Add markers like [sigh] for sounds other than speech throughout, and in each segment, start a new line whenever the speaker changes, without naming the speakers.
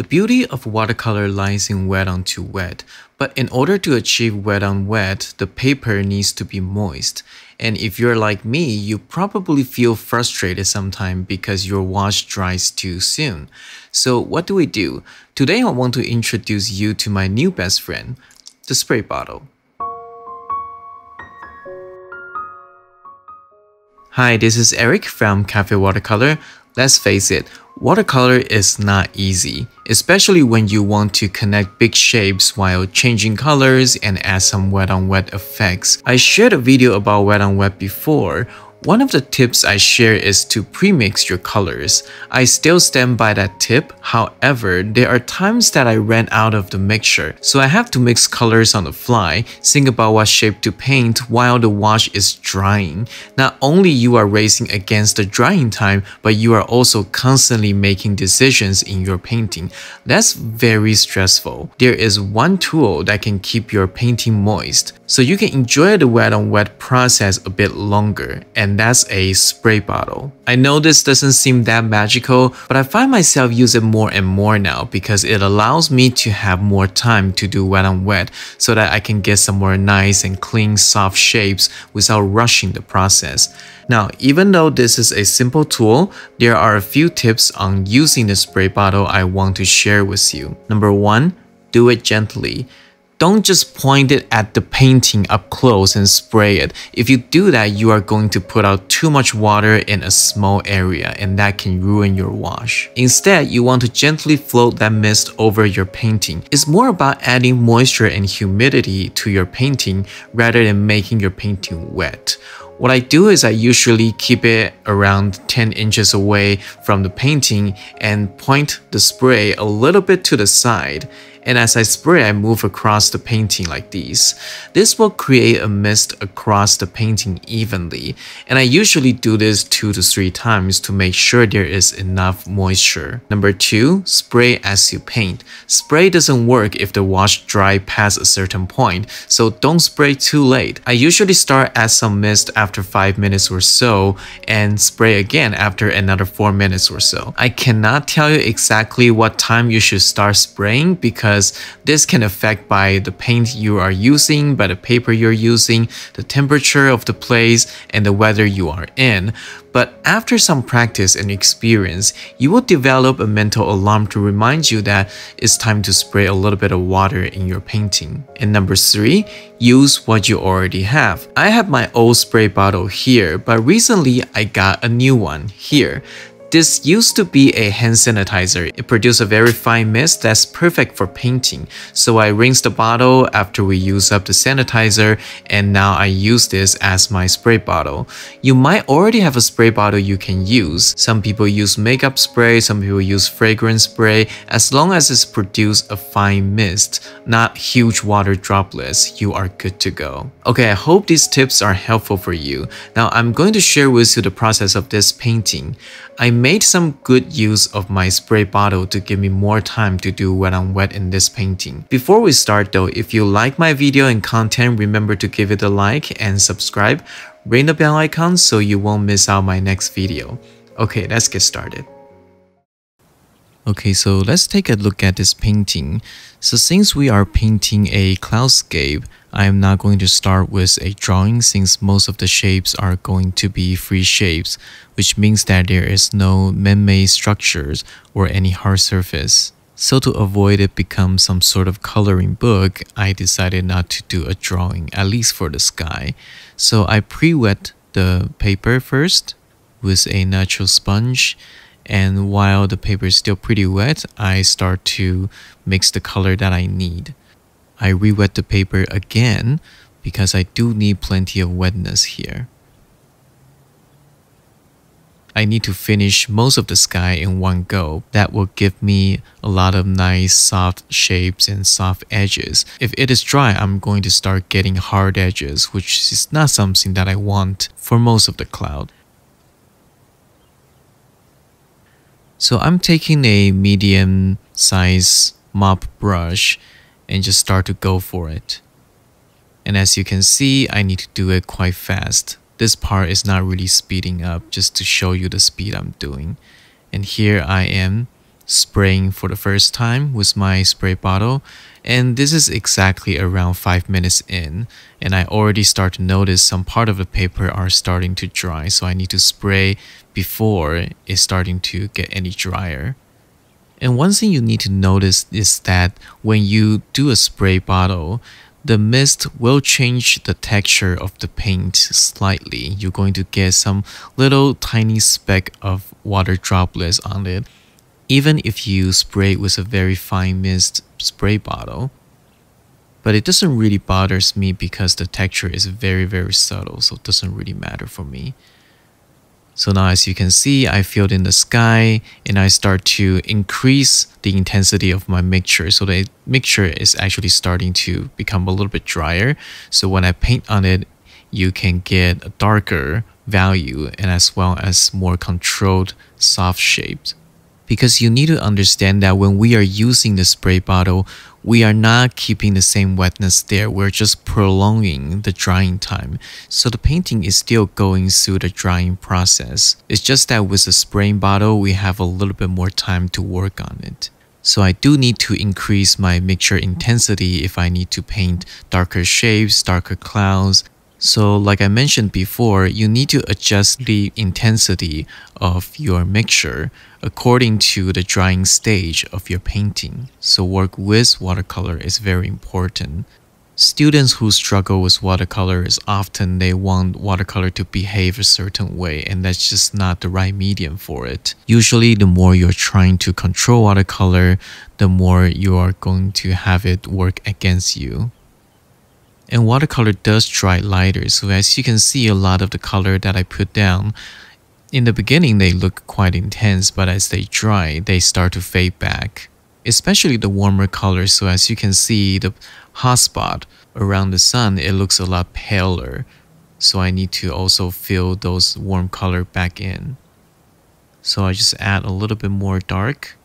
The beauty of watercolor lies in wet on to wet, but in order to achieve wet on wet, the paper needs to be moist. And if you're like me, you probably feel frustrated sometimes because your wash dries too soon. So what do we do? Today I want to introduce you to my new best friend, the spray bottle. Hi, this is Eric from Cafe Watercolor. Let's face it, watercolor is not easy, especially when you want to connect big shapes while changing colors and add some wet-on-wet -wet effects. I shared a video about wet-on-wet -wet before, one of the tips I share is to premix your colors. I still stand by that tip, however, there are times that I ran out of the mixture, so I have to mix colors on the fly, think about what shape to paint while the wash is drying. Not only you are racing against the drying time, but you are also constantly making decisions in your painting. That's very stressful. There is one tool that can keep your painting moist. So you can enjoy the wet on wet process a bit longer and that's a spray bottle. I know this doesn't seem that magical, but I find myself use it more and more now because it allows me to have more time to do wet on wet so that I can get some more nice and clean soft shapes without rushing the process. Now, even though this is a simple tool, there are a few tips on using the spray bottle I want to share with you. Number one, do it gently. Don't just point it at the painting up close and spray it. If you do that, you are going to put out too much water in a small area and that can ruin your wash. Instead, you want to gently float that mist over your painting. It's more about adding moisture and humidity to your painting rather than making your painting wet. What I do is I usually keep it around 10 inches away from the painting and point the spray a little bit to the side and as I spray, I move across the painting like these. This will create a mist across the painting evenly, and I usually do this 2 to 3 times to make sure there is enough moisture. Number 2. Spray as you paint. Spray doesn't work if the wash dry past a certain point, so don't spray too late. I usually start at some mist after 5 minutes or so, and spray again after another 4 minutes or so. I cannot tell you exactly what time you should start spraying because because this can affect by the paint you are using, by the paper you're using, the temperature of the place, and the weather you are in. But after some practice and experience, you will develop a mental alarm to remind you that it's time to spray a little bit of water in your painting. And number three, use what you already have. I have my old spray bottle here, but recently I got a new one here. This used to be a hand sanitizer. It produced a very fine mist that's perfect for painting. So I rinse the bottle after we use up the sanitizer and now I use this as my spray bottle. You might already have a spray bottle you can use. Some people use makeup spray, some people use fragrance spray, as long as it's produced a fine mist, not huge water droplets, you are good to go. Okay, I hope these tips are helpful for you. Now I'm going to share with you the process of this painting. I made some good use of my spray bottle to give me more time to do when I'm wet in this painting. Before we start though, if you like my video and content, remember to give it a like and subscribe, ring the bell icon so you won't miss out my next video. Okay, let's get started. Okay, so let's take a look at this painting. So since we are painting a cloudscape, I am not going to start with a drawing since most of the shapes are going to be free shapes, which means that there is no man-made structures or any hard surface. So to avoid it become some sort of coloring book, I decided not to do a drawing, at least for the sky. So I pre-wet the paper first with a natural sponge and while the paper is still pretty wet, I start to mix the color that I need. I re-wet the paper again because I do need plenty of wetness here. I need to finish most of the sky in one go. That will give me a lot of nice soft shapes and soft edges. If it is dry, I'm going to start getting hard edges, which is not something that I want for most of the cloud. So I'm taking a medium size mop brush and just start to go for it. And as you can see, I need to do it quite fast. This part is not really speeding up just to show you the speed I'm doing. And here I am spraying for the first time with my spray bottle and this is exactly around 5 minutes in and I already start to notice some part of the paper are starting to dry so I need to spray before it's starting to get any drier. And one thing you need to notice is that when you do a spray bottle, the mist will change the texture of the paint slightly. You're going to get some little tiny speck of water droplets on it even if you spray it with a very fine mist spray bottle. But it doesn't really bother me because the texture is very, very subtle, so it doesn't really matter for me. So now as you can see, I filled in the sky and I start to increase the intensity of my mixture. So the mixture is actually starting to become a little bit drier. So when I paint on it, you can get a darker value and as well as more controlled soft shapes because you need to understand that when we are using the spray bottle, we are not keeping the same wetness there. We're just prolonging the drying time. So the painting is still going through the drying process. It's just that with the spraying bottle, we have a little bit more time to work on it. So I do need to increase my mixture intensity if I need to paint darker shapes, darker clouds, so like I mentioned before, you need to adjust the intensity of your mixture according to the drying stage of your painting. So work with watercolor is very important. Students who struggle with watercolor is often they want watercolor to behave a certain way and that's just not the right medium for it. Usually the more you're trying to control watercolor, the more you are going to have it work against you. And watercolor does dry lighter, so as you can see a lot of the color that I put down, in the beginning they look quite intense, but as they dry, they start to fade back. Especially the warmer colors, so as you can see, the hot spot around the sun, it looks a lot paler. So I need to also fill those warm color back in. So I just add a little bit more dark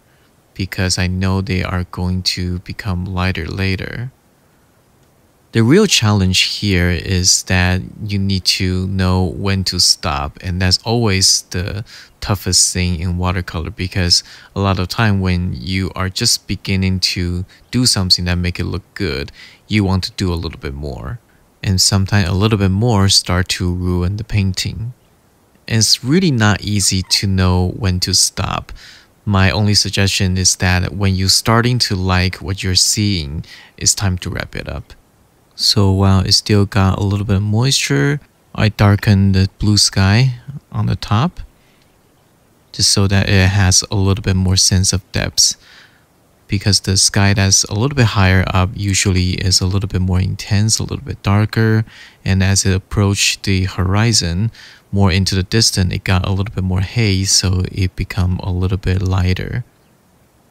because I know they are going to become lighter later. The real challenge here is that you need to know when to stop, and that's always the toughest thing in watercolor because a lot of time when you are just beginning to do something that make it look good, you want to do a little bit more. And sometimes a little bit more start to ruin the painting. And it's really not easy to know when to stop my only suggestion is that when you're starting to like what you're seeing, it's time to wrap it up. So while it still got a little bit of moisture, I darkened the blue sky on the top just so that it has a little bit more sense of depth because the sky that's a little bit higher up usually is a little bit more intense, a little bit darker, and as it approached the horizon more into the distance, it got a little bit more haze, so it become a little bit lighter.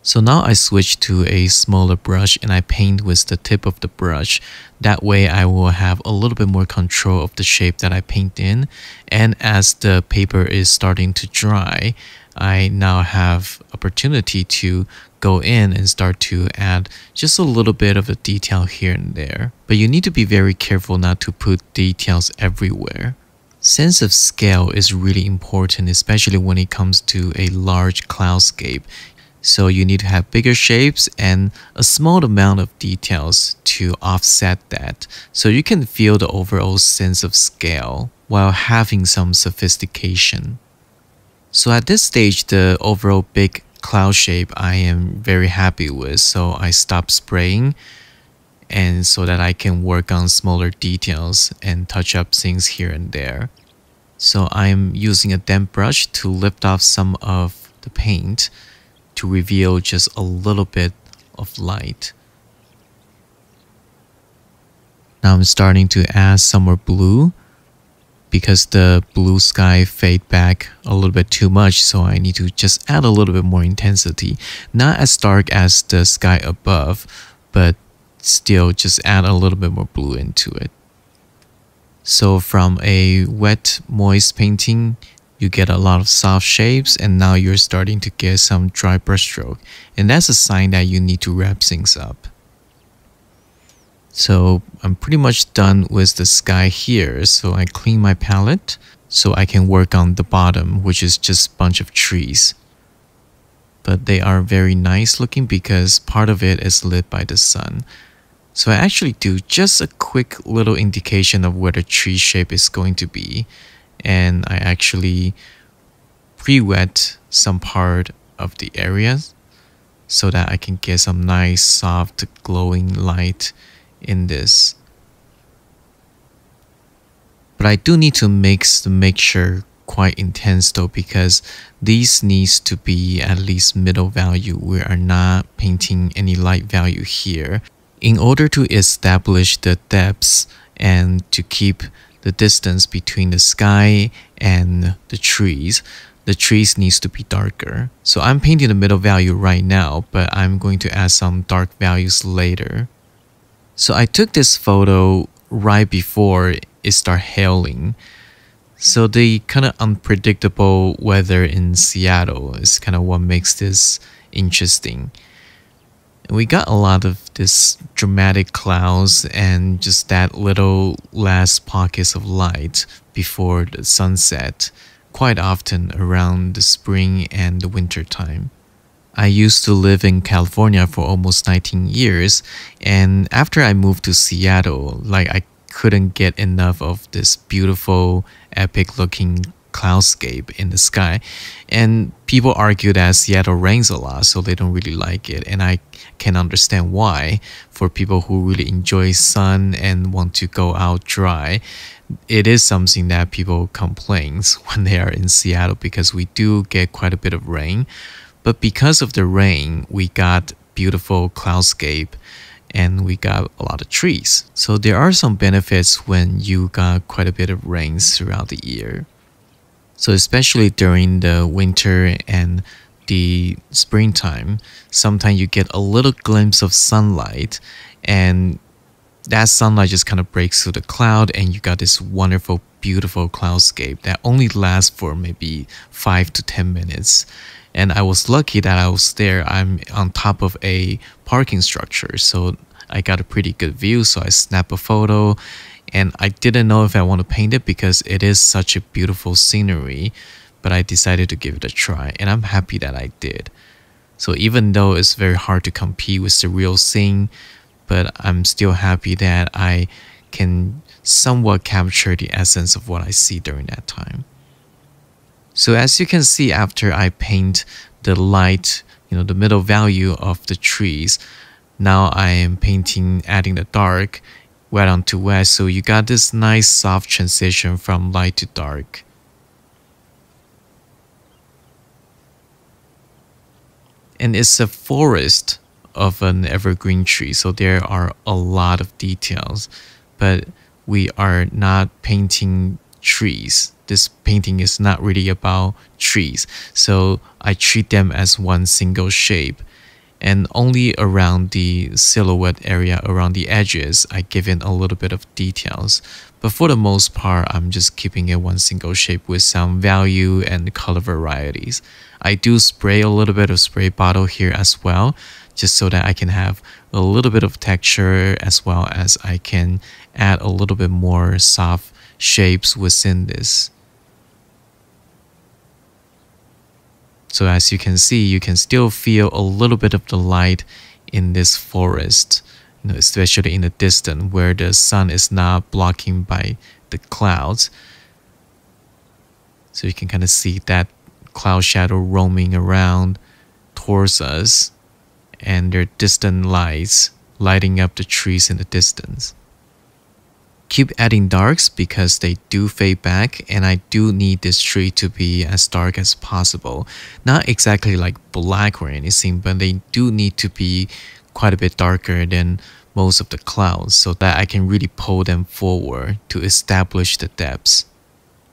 So now I switch to a smaller brush and I paint with the tip of the brush. That way I will have a little bit more control of the shape that I paint in. And as the paper is starting to dry, I now have opportunity to go in and start to add just a little bit of a detail here and there. But you need to be very careful not to put details everywhere. Sense of scale is really important, especially when it comes to a large cloudscape. So you need to have bigger shapes and a small amount of details to offset that. So you can feel the overall sense of scale while having some sophistication. So at this stage, the overall big cloud shape I am very happy with. So I stop spraying and so that I can work on smaller details and touch up things here and there. So I'm using a damp brush to lift off some of the paint to reveal just a little bit of light. Now I'm starting to add some more blue because the blue sky fade back a little bit too much so I need to just add a little bit more intensity not as dark as the sky above but still just add a little bit more blue into it so from a wet moist painting you get a lot of soft shapes and now you're starting to get some dry brushstroke and that's a sign that you need to wrap things up. So I'm pretty much done with the sky here so I clean my palette so I can work on the bottom which is just a bunch of trees. But they are very nice looking because part of it is lit by the sun. So I actually do just a quick little indication of where the tree shape is going to be and I actually pre-wet some part of the areas so that I can get some nice soft glowing light in this. But I do need to make the mixture quite intense though because these needs to be at least middle value. We are not painting any light value here. In order to establish the depths and to keep the distance between the sky and the trees, the trees needs to be darker. So I'm painting the middle value right now, but I'm going to add some dark values later. So I took this photo right before it started hailing. So the kind of unpredictable weather in Seattle is kind of what makes this interesting we got a lot of this dramatic clouds and just that little last pockets of light before the sunset, quite often around the spring and the winter time. I used to live in California for almost 19 years, and after I moved to Seattle, like I couldn't get enough of this beautiful, epic looking cloudscape in the sky. And people argue that Seattle rains a lot, so they don't really like it. And I can understand why. For people who really enjoy sun and want to go out dry, it is something that people complains [laughs] when they are in Seattle because we do get quite a bit of rain. But because of the rain, we got beautiful cloudscape and we got a lot of trees. So there are some benefits when you got quite a bit of rains throughout the year. So especially during the winter and the springtime, sometimes you get a little glimpse of sunlight and that sunlight just kind of breaks through the cloud and you got this wonderful beautiful cloudscape that only lasts for maybe 5 to 10 minutes and i was lucky that i was there i'm on top of a parking structure so i got a pretty good view so i snap a photo and I didn't know if I want to paint it because it is such a beautiful scenery, but I decided to give it a try and I'm happy that I did. So even though it's very hard to compete with the real scene, but I'm still happy that I can somewhat capture the essence of what I see during that time. So as you can see after I paint the light, you know, the middle value of the trees, now I am painting adding the dark wet onto wet so you got this nice soft transition from light to dark. And it's a forest of an evergreen tree so there are a lot of details but we are not painting trees. This painting is not really about trees so I treat them as one single shape and only around the silhouette area around the edges I give in a little bit of details but for the most part I'm just keeping it one single shape with some value and color varieties I do spray a little bit of spray bottle here as well just so that I can have a little bit of texture as well as I can add a little bit more soft shapes within this So as you can see, you can still feel a little bit of the light in this forest, you know, especially in the distance where the sun is not blocking by the clouds. So you can kind of see that cloud shadow roaming around towards us and their distant lights lighting up the trees in the distance keep adding darks because they do fade back and I do need this tree to be as dark as possible. Not exactly like black or anything, but they do need to be quite a bit darker than most of the clouds so that I can really pull them forward to establish the depths.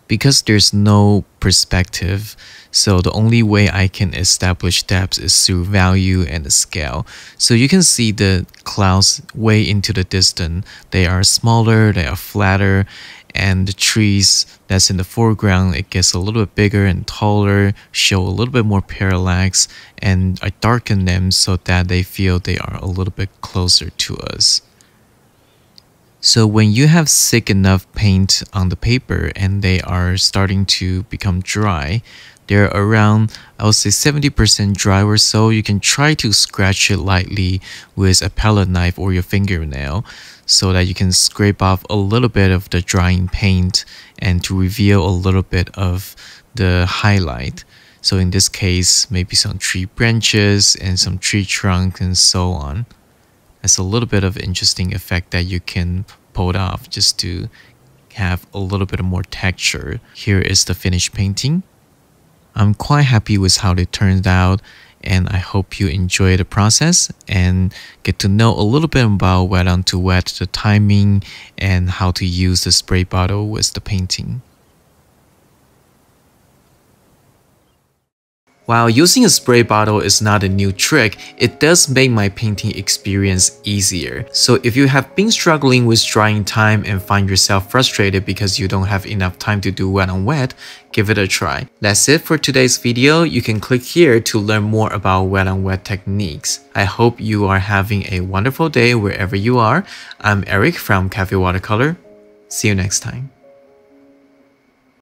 Because there's no perspective, so the only way I can establish depth is through value and scale. So you can see the clouds way into the distance. They are smaller, they are flatter, and the trees that's in the foreground, it gets a little bit bigger and taller, show a little bit more parallax, and I darken them so that they feel they are a little bit closer to us. So when you have thick enough paint on the paper and they are starting to become dry, they're around, I would say 70% dry or so. You can try to scratch it lightly with a palette knife or your fingernail so that you can scrape off a little bit of the drying paint and to reveal a little bit of the highlight. So in this case, maybe some tree branches and some tree trunk and so on. That's a little bit of interesting effect that you can pull off just to have a little bit more texture. Here is the finished painting. I'm quite happy with how it turned out and I hope you enjoy the process and get to know a little bit about wet on to wet, the timing and how to use the spray bottle with the painting. While using a spray bottle is not a new trick, it does make my painting experience easier. So if you have been struggling with drying time and find yourself frustrated because you don't have enough time to do wet on wet, give it a try. That's it for today's video. You can click here to learn more about wet on wet techniques. I hope you are having a wonderful day wherever you are. I'm Eric from Cafe Watercolor. See you next time.